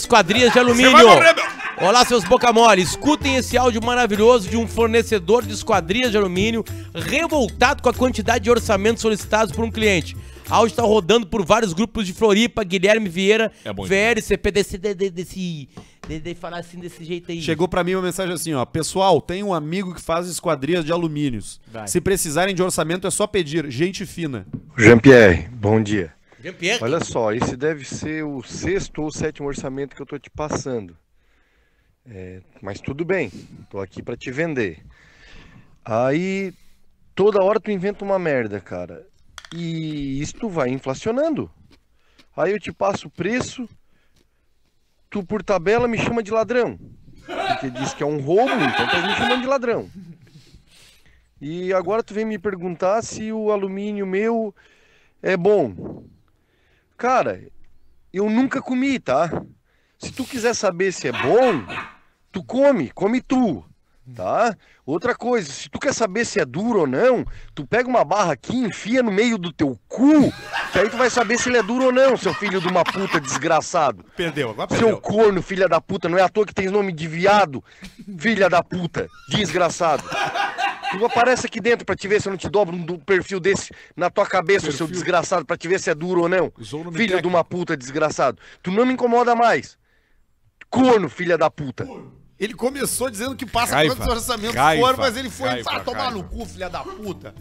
esquadrias de alumínio. Olá, seus boca mole, escutem esse áudio maravilhoso de um fornecedor de esquadrias de alumínio revoltado com a quantidade de orçamentos solicitados por um cliente. Áudio está rodando por vários grupos de Floripa, Guilherme Vieira, é CPDC, desse, de falar assim desse jeito aí. Chegou para mim uma mensagem assim, ó. Pessoal, tem um amigo que faz esquadrias de alumínios. Vai. Se precisarem de orçamento, é só pedir. Gente fina. Jean-Pierre, bom dia. Jean-Pierre. É Olha só, esse deve ser o sexto ou sétimo orçamento que eu estou te passando. É, mas tudo bem, estou aqui para te vender. Aí toda hora tu inventa uma merda, cara. E isto vai inflacionando. Aí eu te passo o preço, tu por tabela me chama de ladrão. Porque diz que é um roubo, então tá me chamando de ladrão. E agora tu vem me perguntar se o alumínio meu é bom. Cara, eu nunca comi, tá? Se tu quiser saber se é bom, tu come, come tu, tá? Outra coisa, se tu quer saber se é duro ou não, tu pega uma barra aqui, enfia no meio do teu cu, que aí tu vai saber se ele é duro ou não, seu filho de uma puta desgraçado. Perdeu, agora perdeu. Seu corno, filha da puta, não é à toa que tem nome de viado, filha da puta, desgraçado. Tu aparece aqui dentro pra te ver se eu não te dobro um perfil desse na tua cabeça, perfil. seu desgraçado, pra te ver se é duro ou não. Filho de uma puta desgraçado. Tu não me incomoda mais. Corno, filha da puta. Ele começou dizendo que passa quantos orçamentos for, mas ele foi caifa, ah, tomar no cu, filha da puta.